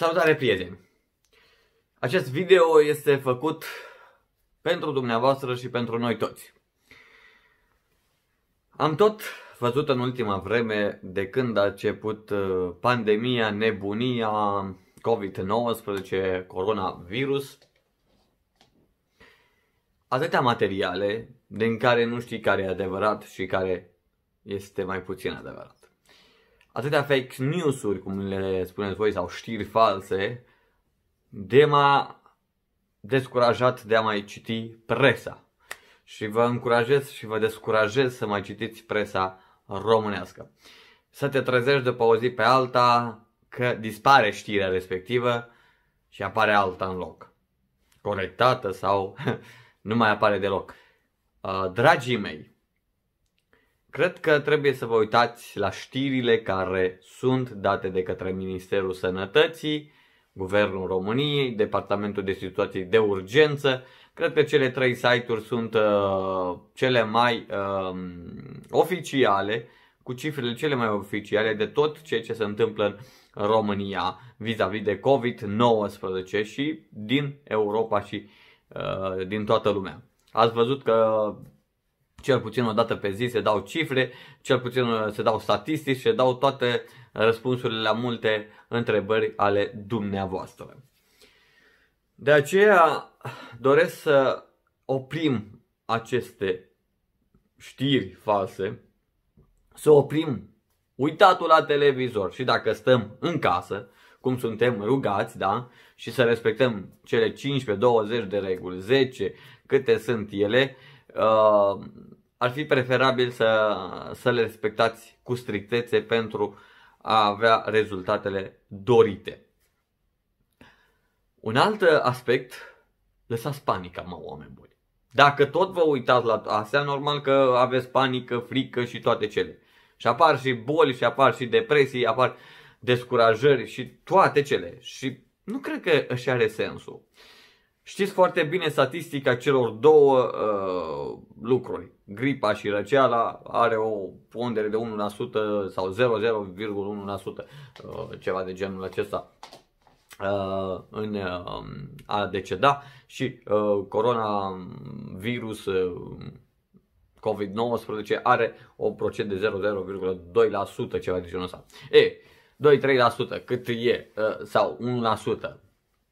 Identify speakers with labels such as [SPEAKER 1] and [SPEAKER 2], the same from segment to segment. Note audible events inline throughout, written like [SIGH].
[SPEAKER 1] Salutare prieteni! Acest video este făcut pentru dumneavoastră și pentru noi toți. Am tot văzut în ultima vreme de când a început uh, pandemia, nebunia, COVID-19, coronavirus, atâtea materiale din care nu știi care e adevărat și care este mai puțin adevărat atâtea fake news-uri, cum le spuneți voi, sau știri false, de m-a descurajat de a mai citi presa. Și vă încurajez și vă descurajez să mai citiți presa românească. Să te trezești de pe o zi pe alta că dispare știrea respectivă și apare alta în loc. Corectată sau [LAUGHS] nu mai apare deloc. Uh, dragii mei, Cred că trebuie să vă uitați la știrile care sunt date de către Ministerul Sănătății, Guvernul României, Departamentul de Situații de Urgență. Cred că cele trei site-uri sunt uh, cele mai uh, oficiale, cu cifrele cele mai oficiale de tot ceea ce se întâmplă în România vis-a-vis de COVID-19 și din Europa și uh, din toată lumea. Ați văzut că cel puțin o dată pe zi se dau cifre, cel puțin uh, se dau statistici, se dau toate uh, răspunsurile la multe întrebări ale dumneavoastră. De aceea uh, doresc să oprim aceste știri false, să oprim uitatul la televizor și dacă stăm în casă, cum suntem rugați, da? Și să respectăm cele 15-20 de reguli, 10, câte sunt ele, uh, ar fi preferabil să, să le respectați cu strictețe pentru a avea rezultatele dorite. Un alt aspect, lăsați panica, mă, oameni buni. Dacă tot vă uitați la astea, normal că aveți panică, frică și toate cele. Și apar și boli, și apar și depresii, apar descurajări și toate cele. Și nu cred că își are sensul. Uh, Știți foarte bine statistica celor două uh, lucruri. Gripa și răceala are o pondere de 1% sau 0,01% uh, ceva de genul acesta uh, în uh, a deceda și uh, coronavirus uh, COVID-19 are o procent de 0,2% ceva de genul ăsta. E, 2-3% cât e uh, sau 1%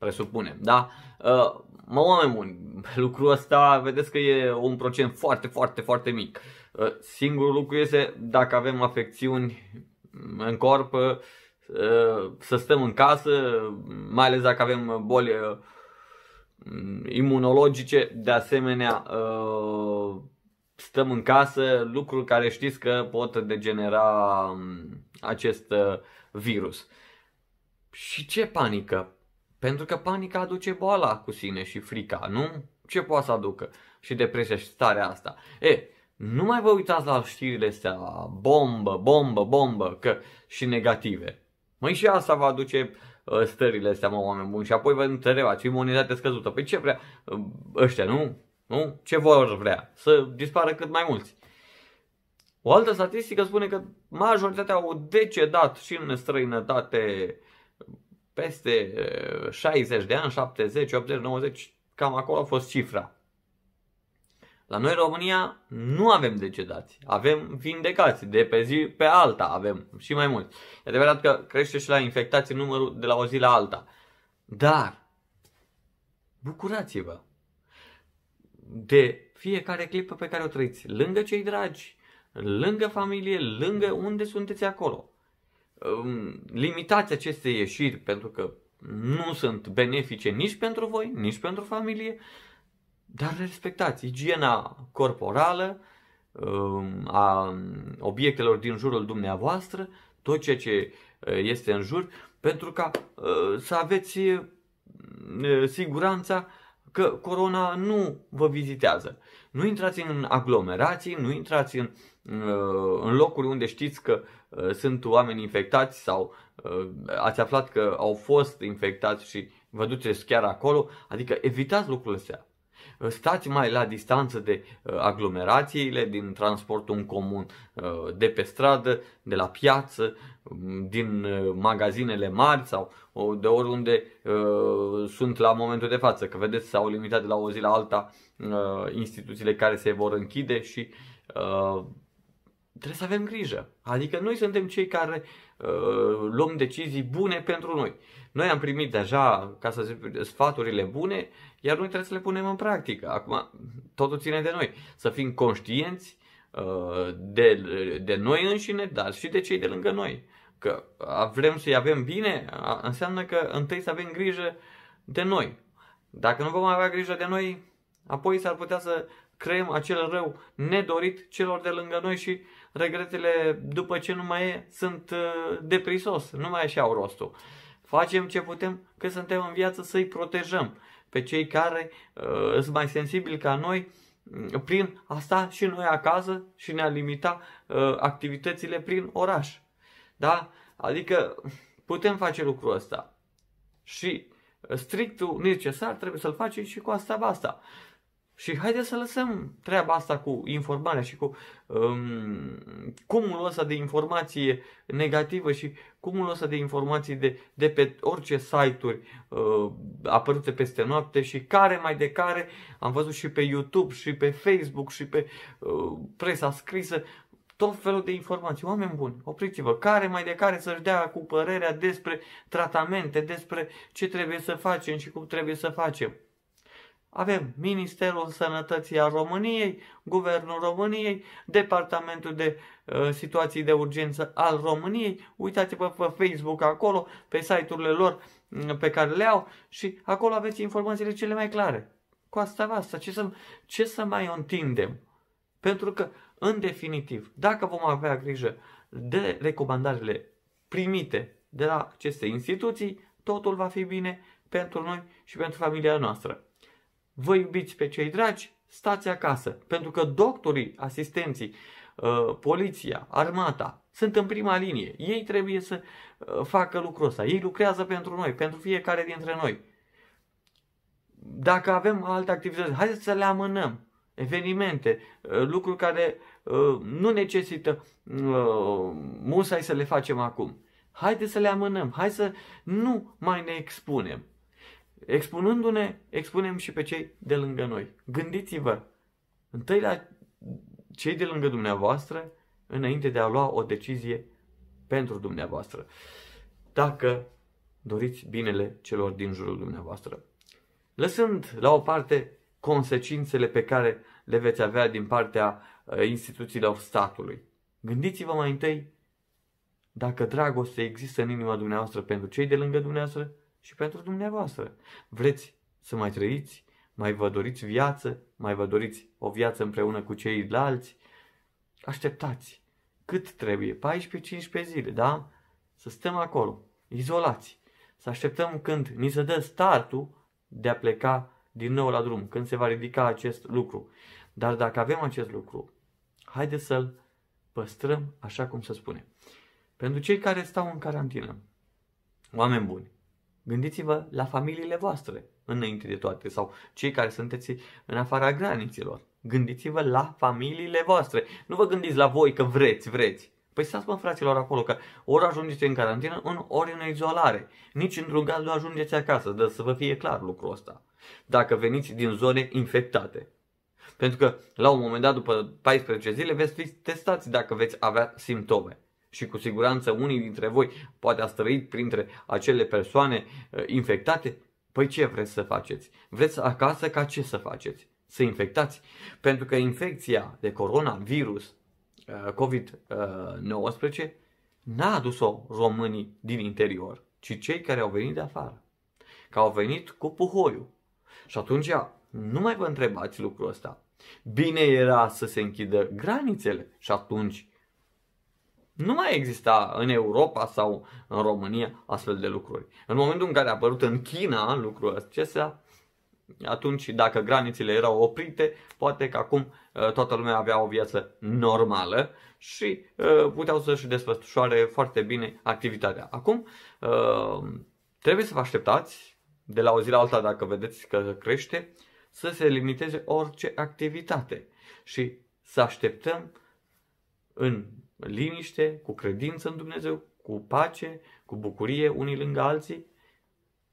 [SPEAKER 1] presupunem, da? Ă, mă, oameni buni, [LAUGHS] lucrul ăsta vedeți că e un procent foarte, foarte, foarte mic. Ă, singurul lucru este dacă avem afecțiuni în corp, ă, să stăm în casă, mai ales dacă avem boli imunologice, de asemenea stăm în casă, lucruri care știți că pot degenera acest virus. Și ce panică? Pentru că panica aduce boala cu sine și frica, nu? Ce poate să aducă? Și depresia și starea asta. E, nu mai vă uitați la știrile astea, bombă, bombă, bombă, că și negative. Măi și asta va aduce ă, stările astea, mă, oameni buni. Și apoi vă întrebați, imunitate scăzută. Păi ce vrea ă, ăștia, nu? Nu? Ce vor vrea? Să dispară cât mai mulți. O altă statistică spune că majoritatea au decedat și în străinătate peste 60 uh, de ani, 70, 80, 90, cam acolo a fost cifra. La noi în România nu avem decedați, avem vindecați de pe zi pe alta, avem și mai mulți. E adevărat că crește și la infectații numărul de la o zi la alta. Dar bucurați-vă de fiecare clipă pe care o trăiți, lângă cei dragi, lângă familie, lângă unde sunteți acolo. Um, limitați aceste ieșiri pentru că nu sunt benefice nici pentru voi, nici pentru familie, dar respectați igiena corporală um, a obiectelor din jurul dumneavoastră, tot ceea ce uh, este în jur, pentru ca uh, să aveți uh, siguranța că corona nu vă vizitează. Nu intrați în aglomerații, nu intrați în, uh, în locuri unde știți că uh, sunt oameni infectați sau uh, ați aflat că au fost infectați și vă duceți chiar acolo. Adică evitați lucrurile astea stați mai la distanță de uh, aglomerațiile, din transportul în comun uh, de pe stradă, de la piață, mm, din uh, magazinele mari sau de oriunde sunt la momentul de față. Că vedeți, s-au limitat de la o zi la alta instituțiile care se vor închide și Trebuie să avem grijă. Adică noi suntem cei care uh, luăm decizii bune pentru noi. Noi am primit deja, ca să zic, sfaturile bune, iar noi trebuie să le punem în practică. Acum, totul ține de noi. Să fim conștienți uh, de, de noi înșine, dar și de cei de lângă noi. Că vrem să-i avem bine, înseamnă că întâi să avem grijă de noi. Dacă nu vom avea grijă de noi, apoi s-ar putea să creăm acel rău nedorit celor de lângă noi și regretele după ce nu mai e, sunt uh, deprisos, nu mai așa au rostul. Facem ce putem că suntem în viață să-i protejăm pe cei care uh, sunt mai sensibili ca noi mm, prin asta și noi acasă și ne-a limita uh, activitățile prin oraș. Da? Adică putem face lucrul ăsta. Și uh, strictul necesar trebuie să-l facem și cu asta basta. Și haideți să lăsăm treaba asta cu informarea și cu um, cumul ăsta de informație negativă și cumul ăsta de informații de, de pe orice site-uri uh, apărute peste noapte și care mai de care am văzut și pe YouTube și pe Facebook și pe uh, presa scrisă tot felul de informații. Oameni buni, opriți-vă, care mai de care să-și dea cu părerea despre tratamente, despre ce trebuie să facem și cum trebuie să facem. Avem Ministerul Sănătății a României, Guvernul României, Departamentul de uh, Situații de Urgență al României. Uitați-vă pe Facebook acolo, pe site-urile lor mm, pe care le au și acolo aveți informațiile cele mai clare. Cu asta asta. ce să, ce să mai întindem? Pentru că, în definitiv, dacă vom avea grijă de recomandările primite de la aceste instituții, totul va fi bine pentru noi și pentru familia noastră vă iubiți pe cei dragi, stați acasă, pentru că doctorii, asistenții, uh, poliția, armata sunt în prima linie. Ei trebuie să uh, facă lucrul ăsta. Ei lucrează pentru noi, pentru fiecare dintre noi. Dacă avem alte activități, haideți să le amânăm. Evenimente, uh, lucruri care nu necesită musai să le facem acum. Haideți să le amânăm, hai să nu mai ne expunem. Expunându-ne, expunem și pe cei de lângă noi. Gândiți-vă, întâi la cei de lângă dumneavoastră, înainte de a lua o decizie pentru dumneavoastră. Dacă doriți binele celor din jurul dumneavoastră. Lăsând la o parte consecințele pe care le veți avea din partea uh, instituțiilor statului. Gândiți-vă mai întâi dacă dragoste există în inima dumneavoastră pentru cei de lângă dumneavoastră și pentru dumneavoastră. Vreți să mai trăiți? Mai vă doriți viață? Mai vă doriți o viață împreună cu ceilalți? Așteptați. Cât trebuie? 14-15 zile, da? Să stăm acolo, izolați. Să așteptăm când ni se dă startul de a pleca din nou la drum, când se va ridica acest lucru. Dar dacă avem acest lucru, haide să-l păstrăm așa cum se spune. Pentru cei care stau în carantină, oameni buni, Gândiți-vă la familiile voastre înainte de toate sau cei care sunteți în afara granițelor. Gândiți-vă la familiile voastre. Nu vă gândiți la voi că vreți, vreți. Păi stați mă fraților acolo că ori ajungeți în carantină, în ori în izolare. Nici într-un caz nu ajungeți acasă, dar să vă fie clar lucrul ăsta. Dacă veniți din zone infectate. Pentru că la un moment dat, după 14 zile, veți fi testați dacă veți avea simptome și cu siguranță unii dintre voi poate a trăit printre acele persoane eh, infectate, păi ce vreți să faceți? Vreți acasă ca ce să faceți? Să infectați? Pentru că infecția de coronavirus eh, COVID-19 eh, n-a adus-o românii din interior, ci cei care au venit de afară. Că au venit cu puhoiul. Și atunci nu mai vă întrebați lucrul ăsta. Bine era să se închidă granițele și atunci nu mai exista în Europa sau în România astfel de lucruri. În momentul în care a apărut în China lucrul acesta, atunci dacă granițele erau oprite, poate că acum uh, toată lumea avea o viață normală și uh, puteau să-și desfășoare foarte bine activitatea. Acum uh, trebuie să vă așteptați de la o zi la alta dacă vedeți că crește să se limiteze orice activitate și să așteptăm în liniște, cu credință în Dumnezeu, cu pace, cu bucurie unii lângă alții,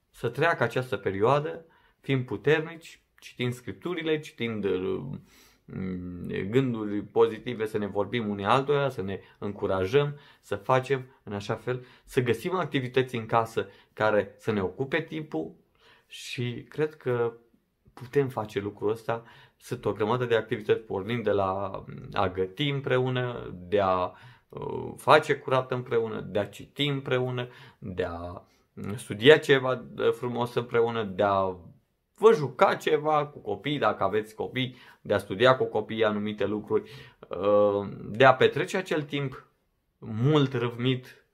[SPEAKER 1] să treacă această perioadă fiind puternici, citind scripturile, citind uh, mm, gânduri pozitive, să ne vorbim unii altora, să ne încurajăm, să facem în așa fel, să găsim activități în casă care să ne ocupe timpul și cred că putem face lucrul ăsta. Sunt o grămadă de activități, pornind de la a găti împreună, de a uh, face curat împreună, de a citi împreună, de a mm, studia ceva uh, frumos împreună, de a vă juca ceva cu copii, dacă aveți copii, de a studia cu copii anumite lucruri, uh, de a petrece acel timp mult râvnit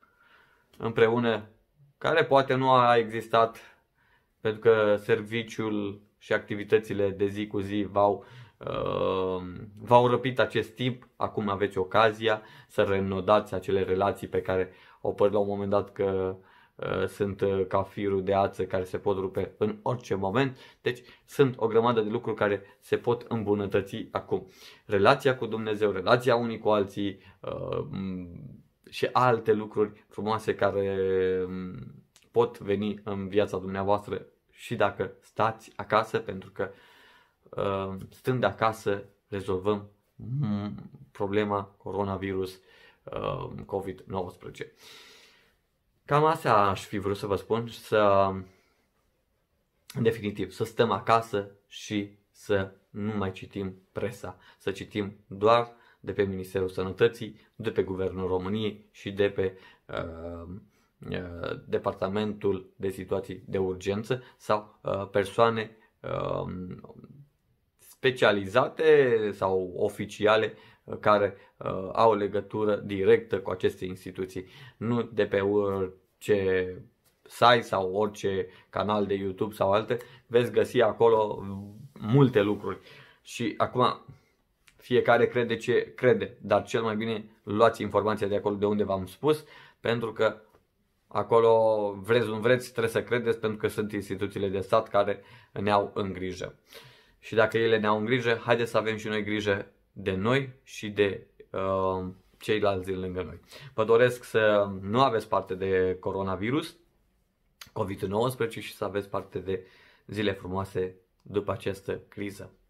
[SPEAKER 1] împreună, care poate nu a existat pentru că serviciul și activitățile de zi cu zi v-au, uh, v-au răpit acest timp, acum aveți ocazia să renodați acele relații pe care o păr la un moment dat că uh, sunt uh, ca firul de ață care se pot rupe în orice moment. Deci sunt o grămadă de lucruri care se pot îmbunătăți acum. Relația cu Dumnezeu, relația unii cu alții și alte lucruri frumoase care um, pot veni în viața dumneavoastră și dacă stați acasă, pentru că uh, stând acasă rezolvăm problema coronavirus uh, COVID-19. Cam asta aș fi vrut să vă spun, să, în definitiv, să stăm acasă și să nu mai citim presa, să citim doar de pe Ministerul Sănătății, de pe Guvernul României și de pe uh, Uh, departamentul de situații de urgență sau uh, persoane um, specializate sau oficiale uh, care au legătură directă cu aceste instituții, nu de pe orice site sau orice canal de YouTube sau alte, veți găsi acolo multe lucruri. Și acum fiecare crede ce crede, dar cel mai bine luați informația de acolo de unde v-am spus, pentru că Acolo vreți, nu vreți, trebuie să credeți pentru că sunt instituțiile de stat care ne-au în grijă. Și dacă ele ne-au în grijă, haideți să avem și noi grijă de noi și de uh, ceilalți din lângă noi. Vă doresc să nu aveți parte de coronavirus, COVID-19 și să aveți parte de zile frumoase după această criză.